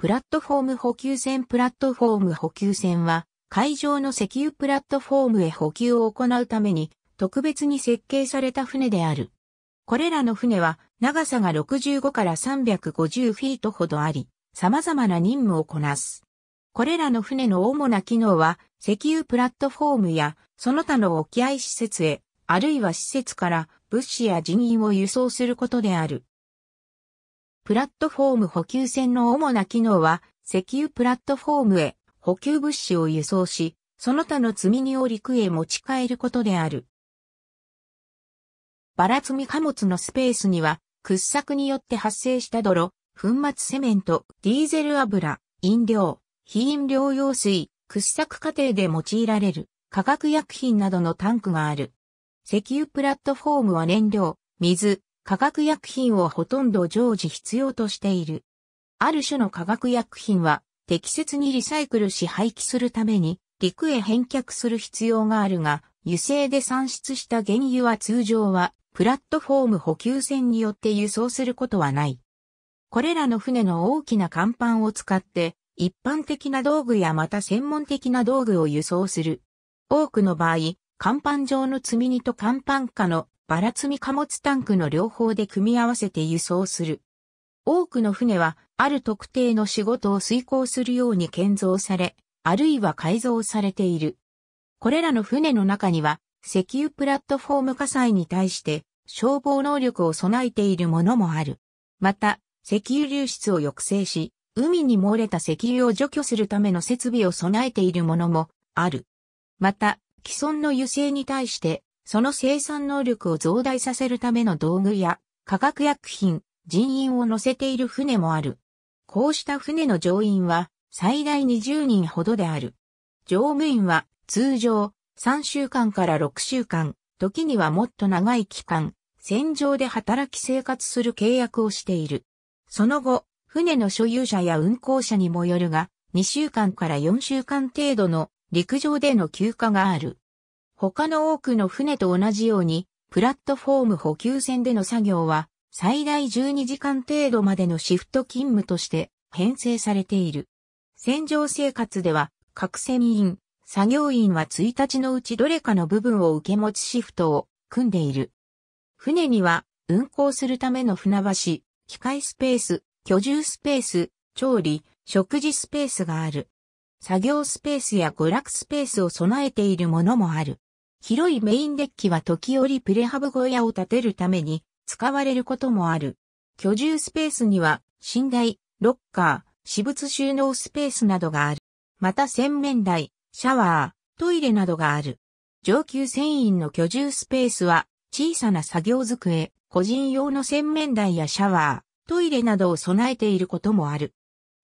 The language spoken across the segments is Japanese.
プラットフォーム補給船プラットフォーム補給船は、海上の石油プラットフォームへ補給を行うために、特別に設計された船である。これらの船は、長さが65から350フィートほどあり、様々な任務をこなす。これらの船の主な機能は、石油プラットフォームや、その他の沖合施設へ、あるいは施設から物資や人員を輸送することである。プラットフォーム補給船の主な機能は、石油プラットフォームへ補給物資を輸送し、その他の積み荷を陸へ持ち帰ることである。バラ積み貨物のスペースには、掘削によって発生した泥、粉末セメント、ディーゼル油、飲料、非飲料用水、掘削過程で用いられる化学薬品などのタンクがある。石油プラットフォームは燃料、水、化学薬品をほとんど常時必要としている。ある種の化学薬品は適切にリサイクルし廃棄するために陸へ返却する必要があるが、油性で産出した原油は通常はプラットフォーム補給船によって輸送することはない。これらの船の大きな甲板を使って一般的な道具やまた専門的な道具を輸送する。多くの場合、甲板上の積み荷と甲板下のバラ積み貨物タンクの両方で組み合わせて輸送する。多くの船は、ある特定の仕事を遂行するように建造され、あるいは改造されている。これらの船の中には、石油プラットフォーム火災に対して消防能力を備えているものもある。また、石油流出を抑制し、海に漏れた石油を除去するための設備を備えているものもある。また、既存の油性に対してその生産能力を増大させるための道具や化学薬品、人員を乗せている船もある。こうした船の乗員は最大20人ほどである。乗務員は通常3週間から6週間、時にはもっと長い期間、船上で働き生活する契約をしている。その後、船の所有者や運航者にもよるが、2週間から4週間程度の陸上での休暇がある。他の多くの船と同じように、プラットフォーム補給船での作業は、最大12時間程度までのシフト勤務として編成されている。船上生活では、各船員、作業員は1日のうちどれかの部分を受け持ちシフトを組んでいる。船には、運航するための船橋、機械スペース、居住スペース、調理、食事スペースがある。作業スペースや娯楽スペースを備えているものもある。広いメインデッキは時折プレハブ小屋を建てるために使われることもある。居住スペースには寝台、ロッカー、私物収納スペースなどがある。また洗面台、シャワー、トイレなどがある。上級船員の居住スペースは小さな作業机、個人用の洗面台やシャワー、トイレなどを備えていることもある。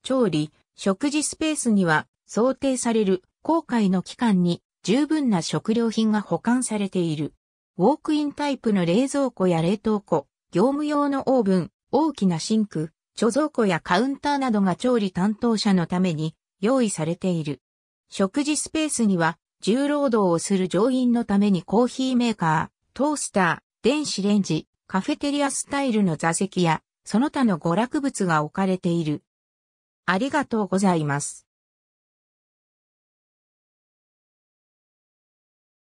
調理、食事スペースには想定される航海の期間に十分な食料品が保管されている。ウォークインタイプの冷蔵庫や冷凍庫、業務用のオーブン、大きなシンク、貯蔵庫やカウンターなどが調理担当者のために用意されている。食事スペースには重労働をする乗員のためにコーヒーメーカー、トースター、電子レンジ、カフェテリアスタイルの座席やその他の娯楽物が置かれている。ありがとうございます。